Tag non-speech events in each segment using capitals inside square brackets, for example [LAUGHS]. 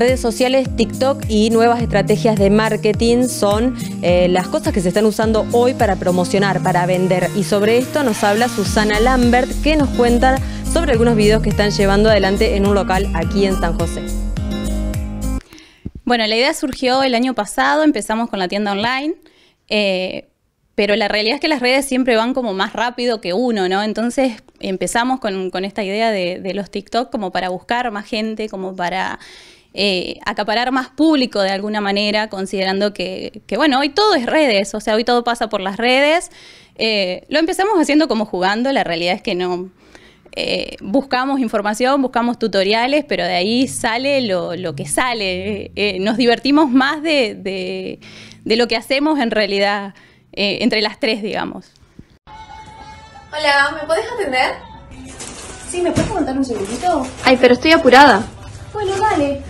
redes sociales, TikTok y nuevas estrategias de marketing son eh, las cosas que se están usando hoy para promocionar, para vender. Y sobre esto nos habla Susana Lambert, que nos cuenta sobre algunos videos que están llevando adelante en un local aquí en San José. Bueno, la idea surgió el año pasado, empezamos con la tienda online. Eh, pero la realidad es que las redes siempre van como más rápido que uno, ¿no? Entonces empezamos con, esta idea de, los TikTok como para buscar más gente, como para eh, acaparar más público de alguna manera, considerando que, bueno, hoy todo es redes, o sea, hoy todo pasa por las redes. Eh, lo empezamos haciendo como jugando, la realidad es que no. Eh, buscamos información, buscamos tutoriales, pero de ahí sale lo, que sale. nos divertimos más de, lo que hacemos en realidad entre las tres, digamos. Hola, ¿me puedes atender? Sí, ¿me puedes contar un segundito? Ay, pero estoy apurada. Bueno, dale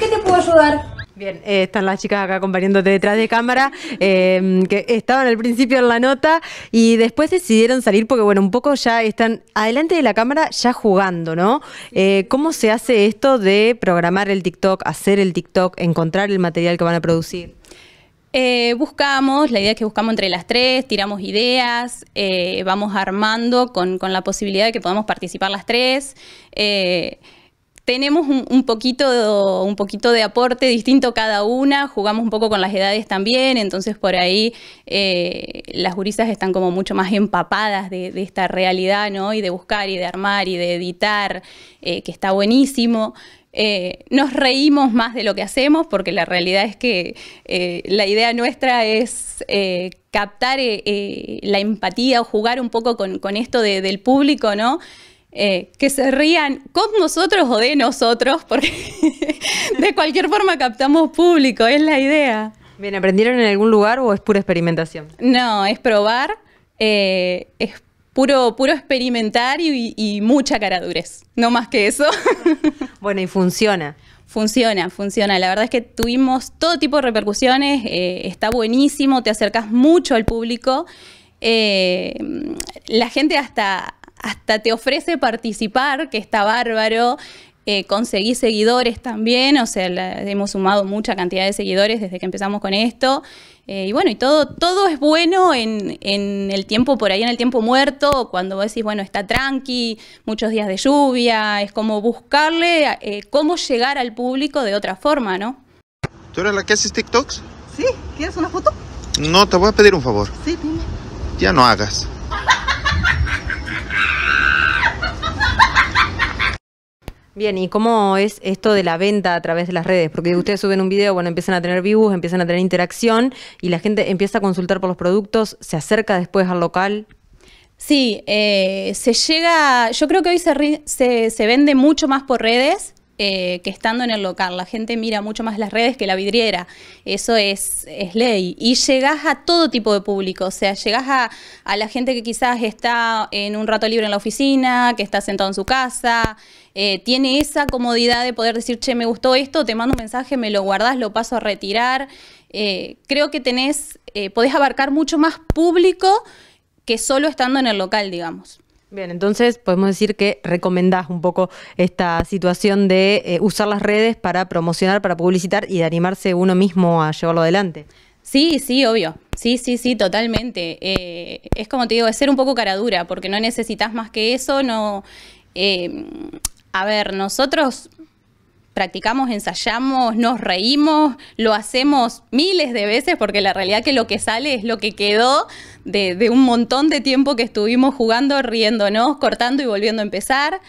qué te puedo ayudar? Bien, eh, están las chicas acá acompañándote detrás de cámara, em, que estaban al principio en la nota y después decidieron salir porque, bueno, un poco ya están adelante de la cámara ya jugando, ¿no? Eh, ¿Cómo se hace esto de programar el TikTok, hacer el TikTok, encontrar el material que van a producir? Eh, buscamos, la idea es que buscamos entre las tres, tiramos ideas, vamos armando con, con, la posibilidad de que podamos participar las tres tenemos un, poquito, un poquito de aporte distinto cada una, jugamos un poco con las edades también, entonces por ahí eh, las juristas están como mucho más empapadas de, esta realidad, ¿no? Y de buscar y de armar y de editar, eh, que está buenísimo. Eh, nos reímos más de lo que hacemos porque la realidad es que la idea nuestra es captar la empatía o jugar un poco con, esto del público, ¿no? Eh, que se rían con nosotros o de nosotros, porque [LAUGHS] de cualquier forma captamos público, es la idea. Bien, ¿aprendieron en algún lugar o es pura experimentación? No, es probar, eh, es puro, puro experimentar y, mucha caradurez, no más que eso. [LAUGHS] bueno, y funciona. Funciona, funciona. La verdad es que tuvimos todo tipo de repercusiones, eh, está buenísimo, te acercas mucho al público. la gente hasta, hasta te ofrece participar, que está bárbaro. Eh, conseguí seguidores también, o sea, hemos sumado mucha cantidad de seguidores desde que empezamos con esto. Eh, y bueno, y todo, todo es bueno en, el tiempo, por ahí en el tiempo muerto, cuando vos decís, bueno, está tranqui, muchos días de lluvia, es como buscarle eh, cómo llegar al público de otra forma, ¿no? ¿Tú eres la que haces TikToks? Sí, ¿quieres una foto? No, te voy a pedir un favor. Sí, dime. Ya no hagas. Bien, ¿y cómo es esto de la venta a través de las redes? Porque ustedes suben un video, bueno, empiezan a tener views, empiezan a tener interacción y la gente empieza a consultar por los productos, se acerca después al local. Sí, eh, se llega, yo creo que hoy se vende mucho más por redes eh, que estando en el local. La gente mira mucho más las redes que la vidriera. Eso es, ley. Y llegás a todo tipo de público. O sea, llegás a, la gente que quizás está en un rato libre en la oficina, que está sentado en su casa, eh, tiene esa comodidad de poder decir, che, me gustó esto, te mando un mensaje, me lo guardás, lo paso a retirar. Eh, creo que tenés, podés abarcar mucho más público que solo estando en el local, digamos. Bien, entonces podemos decir que recomendás un poco esta situación de eh, usar las redes para promocionar, para publicitar y de animarse uno mismo a llevarlo adelante. Sí, sí, obvio. Sí, sí, sí, totalmente. Eh, es como te digo, es ser un poco cara dura, porque no necesitas más que eso, no... Eh, a ver, nosotros practicamos, ensayamos, nos reímos, lo hacemos miles de veces porque la realidad que lo que sale es lo que quedó de, un montón de tiempo que estuvimos jugando, riéndonos, cortando y volviendo a empezar.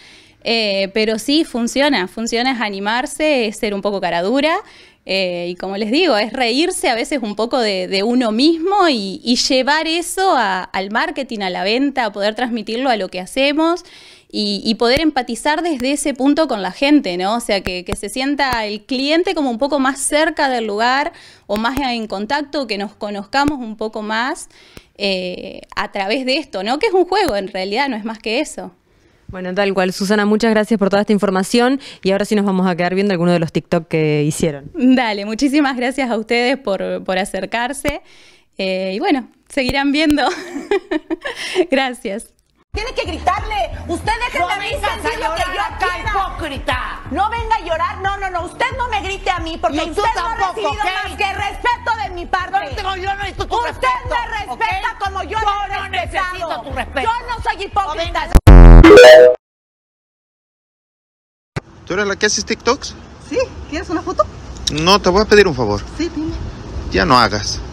Eh, pero sí, funciona, funciona es animarse, es ser un poco cara dura. Eh, y como les digo, es reírse a veces un poco de, uno mismo y, llevar eso al marketing, a la venta, a poder transmitirlo a lo que hacemos y, poder empatizar desde ese punto con la gente, ¿no? O sea, que, se sienta el cliente como un poco más cerca del lugar o más en contacto, que nos conozcamos un poco más eh, a través de esto, ¿no? Que es un juego, en realidad, no es más que eso. Bueno, tal cual. Susana, muchas gracias por toda esta información y ahora sí nos vamos a quedar viendo algunos de los TikTok que hicieron. Dale, muchísimas gracias a ustedes por, acercarse eh, y bueno, seguirán viendo. [LAUGHS] gracias. Tiene que gritarle. Usted déjeme no a mí sentir lo que yo acá, quiera. hipócrita. No venga a llorar. No, no, no. Usted no me grite a mí porque usted no ha recibido más que respeto de mi parte. yo no usted me respeta como yo, yo no Necesito tu respeto. Yo no soy hipócrita. ¿Tú eres la que haces TikToks? Sí. ¿Quieres una foto? No, te voy a pedir un favor. Sí, dime. Ya no hagas.